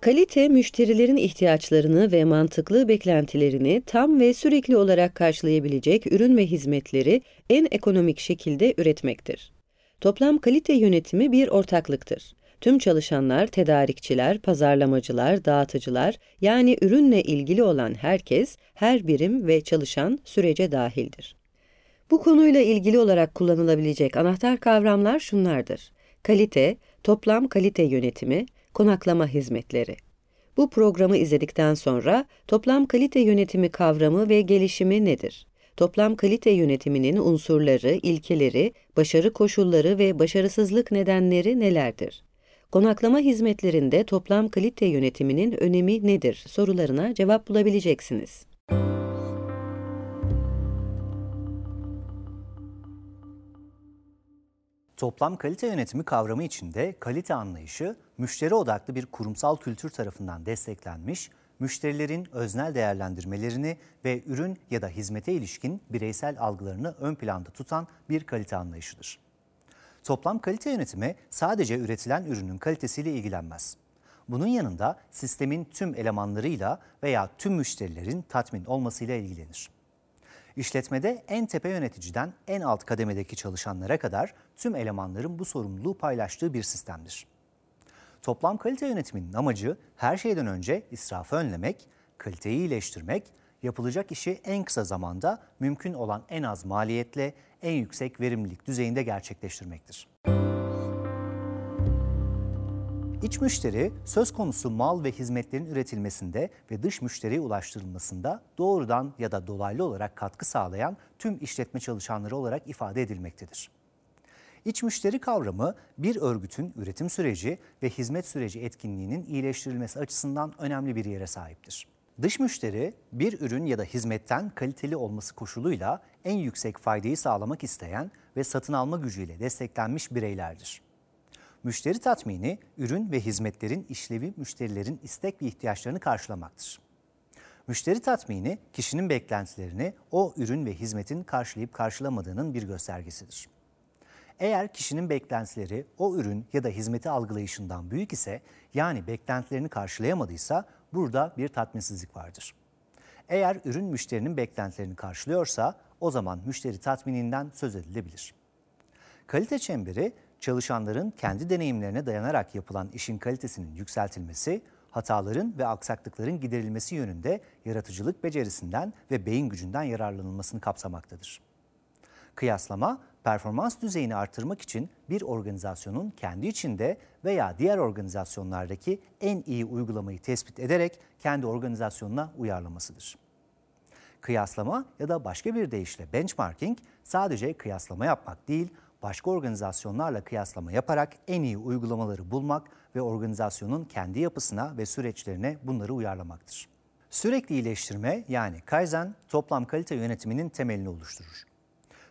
Kalite, müşterilerin ihtiyaçlarını ve mantıklı beklentilerini tam ve sürekli olarak karşılayabilecek ürün ve hizmetleri en ekonomik şekilde üretmektir. Toplam kalite yönetimi bir ortaklıktır. Tüm çalışanlar, tedarikçiler, pazarlamacılar, dağıtıcılar yani ürünle ilgili olan herkes, her birim ve çalışan sürece dahildir. Bu konuyla ilgili olarak kullanılabilecek anahtar kavramlar şunlardır. Kalite, toplam kalite yönetimi, konaklama hizmetleri. Bu programı izledikten sonra toplam kalite yönetimi kavramı ve gelişimi nedir? Toplam kalite yönetiminin unsurları, ilkeleri, başarı koşulları ve başarısızlık nedenleri nelerdir? Konaklama hizmetlerinde toplam kalite yönetiminin önemi nedir sorularına cevap bulabileceksiniz. Toplam kalite yönetimi kavramı içinde kalite anlayışı müşteri odaklı bir kurumsal kültür tarafından desteklenmiş, müşterilerin öznel değerlendirmelerini ve ürün ya da hizmete ilişkin bireysel algılarını ön planda tutan bir kalite anlayışıdır. Toplam kalite yönetimi sadece üretilen ürünün kalitesiyle ilgilenmez. Bunun yanında sistemin tüm elemanlarıyla veya tüm müşterilerin tatmin olmasıyla ilgilenir. İşletmede en tepe yöneticiden en alt kademedeki çalışanlara kadar tüm elemanların bu sorumluluğu paylaştığı bir sistemdir. Toplam kalite yönetiminin amacı her şeyden önce israfı önlemek, kaliteyi iyileştirmek, yapılacak işi en kısa zamanda mümkün olan en az maliyetle en yüksek verimlilik düzeyinde gerçekleştirmektir. İç müşteri söz konusu mal ve hizmetlerin üretilmesinde ve dış müşteriye ulaştırılmasında doğrudan ya da dolaylı olarak katkı sağlayan tüm işletme çalışanları olarak ifade edilmektedir. İç müşteri kavramı bir örgütün üretim süreci ve hizmet süreci etkinliğinin iyileştirilmesi açısından önemli bir yere sahiptir. Dış müşteri bir ürün ya da hizmetten kaliteli olması koşuluyla en yüksek faydayı sağlamak isteyen ve satın alma gücüyle desteklenmiş bireylerdir. Müşteri tatmini ürün ve hizmetlerin işlevi müşterilerin istek ve ihtiyaçlarını karşılamaktır. Müşteri tatmini kişinin beklentilerini o ürün ve hizmetin karşılayıp karşılamadığının bir göstergesidir. Eğer kişinin beklentileri o ürün ya da hizmeti algılayışından büyük ise yani beklentilerini karşılayamadıysa burada bir tatminsizlik vardır. Eğer ürün müşterinin beklentilerini karşılıyorsa o zaman müşteri tatmininden söz edilebilir. Kalite çemberi çalışanların kendi deneyimlerine dayanarak yapılan işin kalitesinin yükseltilmesi, hataların ve aksaklıkların giderilmesi yönünde yaratıcılık becerisinden ve beyin gücünden yararlanılmasını kapsamaktadır. Kıyaslama performans düzeyini artırmak için bir organizasyonun kendi içinde veya diğer organizasyonlardaki en iyi uygulamayı tespit ederek kendi organizasyonuna uyarlamasıdır. Kıyaslama ya da başka bir deyişle benchmarking sadece kıyaslama yapmak değil, başka organizasyonlarla kıyaslama yaparak en iyi uygulamaları bulmak ve organizasyonun kendi yapısına ve süreçlerine bunları uyarlamaktır. Sürekli iyileştirme yani Kaizen toplam kalite yönetiminin temelini oluşturur.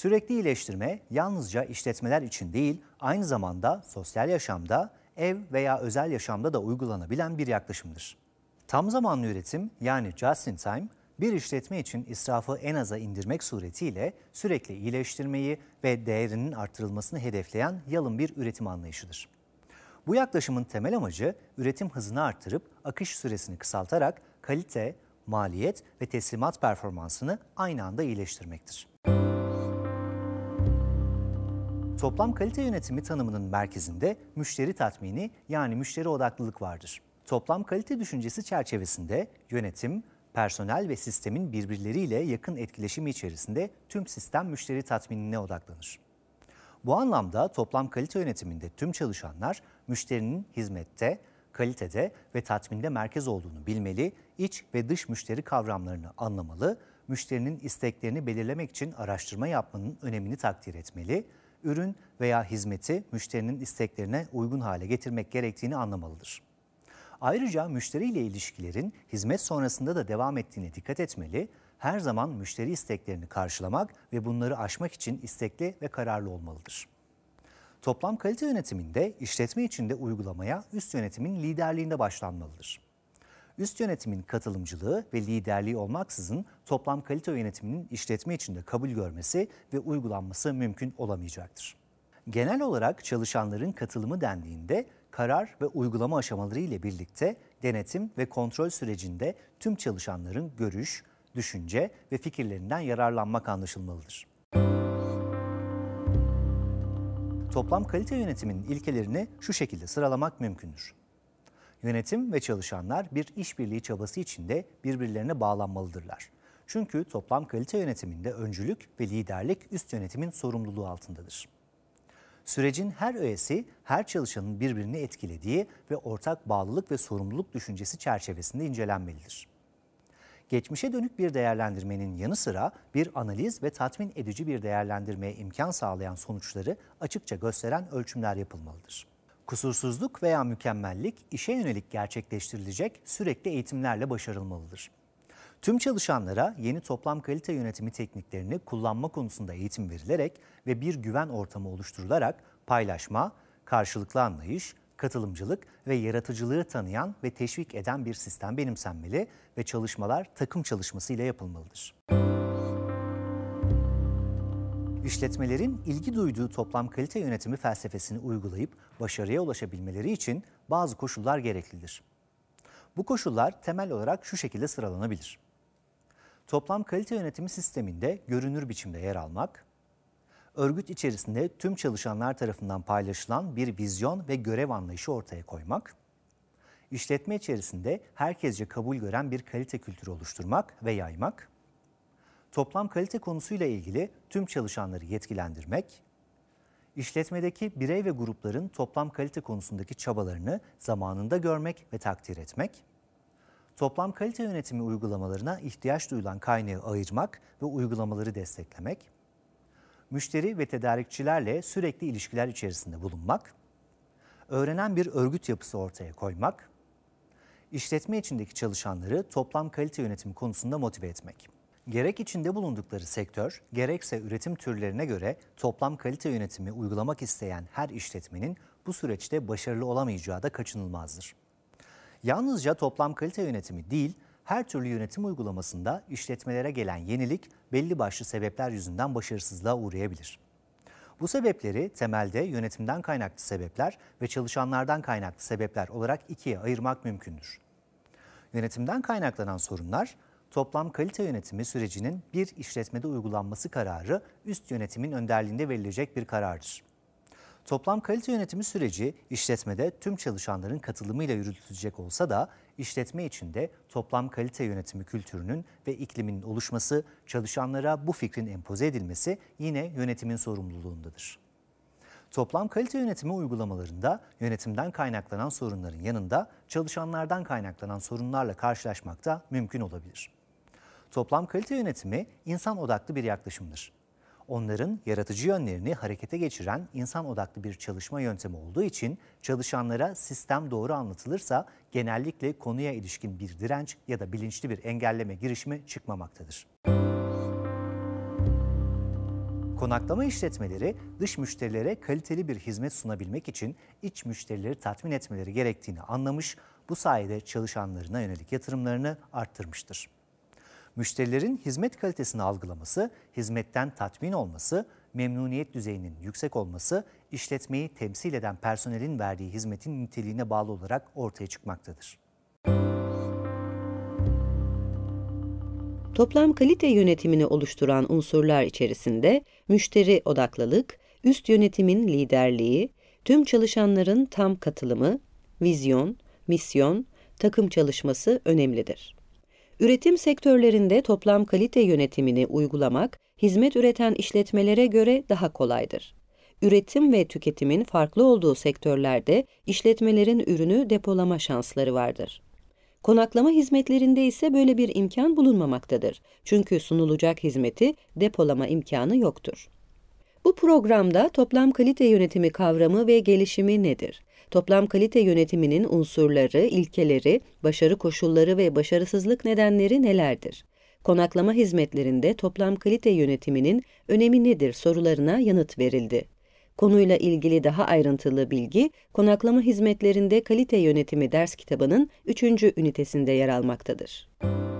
Sürekli iyileştirme yalnızca işletmeler için değil, aynı zamanda sosyal yaşamda, ev veya özel yaşamda da uygulanabilen bir yaklaşımdır. Tam zamanlı üretim yani just in time, bir işletme için israfı en aza indirmek suretiyle sürekli iyileştirmeyi ve değerinin artırılmasını hedefleyen yalın bir üretim anlayışıdır. Bu yaklaşımın temel amacı üretim hızını artırıp akış süresini kısaltarak kalite, maliyet ve teslimat performansını aynı anda iyileştirmektir. Toplam kalite yönetimi tanımının merkezinde müşteri tatmini yani müşteri odaklılık vardır. Toplam kalite düşüncesi çerçevesinde yönetim, personel ve sistemin birbirleriyle yakın etkileşimi içerisinde tüm sistem müşteri tatminine odaklanır. Bu anlamda toplam kalite yönetiminde tüm çalışanlar müşterinin hizmette, kalitede ve tatminde merkez olduğunu bilmeli, iç ve dış müşteri kavramlarını anlamalı, müşterinin isteklerini belirlemek için araştırma yapmanın önemini takdir etmeli, ürün veya hizmeti müşterinin isteklerine uygun hale getirmek gerektiğini anlamalıdır. Ayrıca müşteriyle ilişkilerin hizmet sonrasında da devam ettiğine dikkat etmeli, her zaman müşteri isteklerini karşılamak ve bunları aşmak için istekli ve kararlı olmalıdır. Toplam kalite yönetiminde işletme içinde uygulamaya üst yönetimin liderliğinde başlanmalıdır üst yönetimin katılımcılığı ve liderliği olmaksızın toplam kalite yönetiminin işletme içinde kabul görmesi ve uygulanması mümkün olamayacaktır. Genel olarak çalışanların katılımı dendiğinde karar ve uygulama aşamaları ile birlikte denetim ve kontrol sürecinde tüm çalışanların görüş, düşünce ve fikirlerinden yararlanmak anlaşılmalıdır. Toplam kalite yönetiminin ilkelerini şu şekilde sıralamak mümkündür. Yönetim ve çalışanlar bir işbirliği çabası içinde birbirlerine bağlanmalıdırlar. Çünkü toplam kalite yönetiminde öncülük ve liderlik üst yönetimin sorumluluğu altındadır. Sürecin her öğesi her çalışanın birbirini etkilediği ve ortak bağlılık ve sorumluluk düşüncesi çerçevesinde incelenmelidir. Geçmişe dönük bir değerlendirmenin yanı sıra bir analiz ve tatmin edici bir değerlendirmeye imkan sağlayan sonuçları açıkça gösteren ölçümler yapılmalıdır. Kusursuzluk veya mükemmellik işe yönelik gerçekleştirilecek sürekli eğitimlerle başarılmalıdır. Tüm çalışanlara yeni toplam kalite yönetimi tekniklerini kullanma konusunda eğitim verilerek ve bir güven ortamı oluşturularak paylaşma, karşılıklı anlayış, katılımcılık ve yaratıcılığı tanıyan ve teşvik eden bir sistem benimsenmeli ve çalışmalar takım çalışması ile yapılmalıdır. Müzik İşletmelerin ilgi duyduğu toplam kalite yönetimi felsefesini uygulayıp başarıya ulaşabilmeleri için bazı koşullar gereklidir. Bu koşullar temel olarak şu şekilde sıralanabilir. Toplam kalite yönetimi sisteminde görünür biçimde yer almak, örgüt içerisinde tüm çalışanlar tarafından paylaşılan bir vizyon ve görev anlayışı ortaya koymak, işletme içerisinde herkesce kabul gören bir kalite kültürü oluşturmak ve yaymak, toplam kalite konusuyla ilgili tüm çalışanları yetkilendirmek, işletmedeki birey ve grupların toplam kalite konusundaki çabalarını zamanında görmek ve takdir etmek, toplam kalite yönetimi uygulamalarına ihtiyaç duyulan kaynağı ayırmak ve uygulamaları desteklemek, müşteri ve tedarikçilerle sürekli ilişkiler içerisinde bulunmak, öğrenen bir örgüt yapısı ortaya koymak, işletme içindeki çalışanları toplam kalite yönetimi konusunda motive etmek gerek içinde bulundukları sektör, gerekse üretim türlerine göre toplam kalite yönetimi uygulamak isteyen her işletmenin bu süreçte başarılı olamayacağı da kaçınılmazdır. Yalnızca toplam kalite yönetimi değil, her türlü yönetim uygulamasında işletmelere gelen yenilik belli başlı sebepler yüzünden başarısızlığa uğrayabilir. Bu sebepleri temelde yönetimden kaynaklı sebepler ve çalışanlardan kaynaklı sebepler olarak ikiye ayırmak mümkündür. Yönetimden kaynaklanan sorunlar toplam kalite yönetimi sürecinin bir işletmede uygulanması kararı üst yönetimin önderliğinde verilecek bir karardır. Toplam kalite yönetimi süreci işletmede tüm çalışanların katılımıyla yürütülecek olsa da işletme içinde toplam kalite yönetimi kültürünün ve ikliminin oluşması, çalışanlara bu fikrin empoze edilmesi yine yönetimin sorumluluğundadır. Toplam kalite yönetimi uygulamalarında yönetimden kaynaklanan sorunların yanında çalışanlardan kaynaklanan sorunlarla karşılaşmak da mümkün olabilir. Toplam kalite yönetimi insan odaklı bir yaklaşımdır. Onların yaratıcı yönlerini harekete geçiren insan odaklı bir çalışma yöntemi olduğu için çalışanlara sistem doğru anlatılırsa genellikle konuya ilişkin bir direnç ya da bilinçli bir engelleme girişimi çıkmamaktadır. Konaklama işletmeleri dış müşterilere kaliteli bir hizmet sunabilmek için iç müşterileri tatmin etmeleri gerektiğini anlamış, bu sayede çalışanlarına yönelik yatırımlarını arttırmıştır müşterilerin hizmet kalitesini algılaması, hizmetten tatmin olması, memnuniyet düzeyinin yüksek olması, işletmeyi temsil eden personelin verdiği hizmetin niteliğine bağlı olarak ortaya çıkmaktadır. Toplam kalite yönetimini oluşturan unsurlar içerisinde müşteri odaklılık, üst yönetimin liderliği, tüm çalışanların tam katılımı, vizyon, misyon, takım çalışması önemlidir. Üretim sektörlerinde toplam kalite yönetimini uygulamak, hizmet üreten işletmelere göre daha kolaydır. Üretim ve tüketimin farklı olduğu sektörlerde işletmelerin ürünü depolama şansları vardır. Konaklama hizmetlerinde ise böyle bir imkan bulunmamaktadır. Çünkü sunulacak hizmeti depolama imkanı yoktur. Bu programda toplam kalite yönetimi kavramı ve gelişimi nedir? toplam kalite yönetiminin unsurları, ilkeleri, başarı koşulları ve başarısızlık nedenleri nelerdir? Konaklama hizmetlerinde toplam kalite yönetiminin önemi nedir sorularına yanıt verildi. Konuyla ilgili daha ayrıntılı bilgi, konaklama hizmetlerinde kalite yönetimi ders kitabının 3. ünitesinde yer almaktadır. Müzik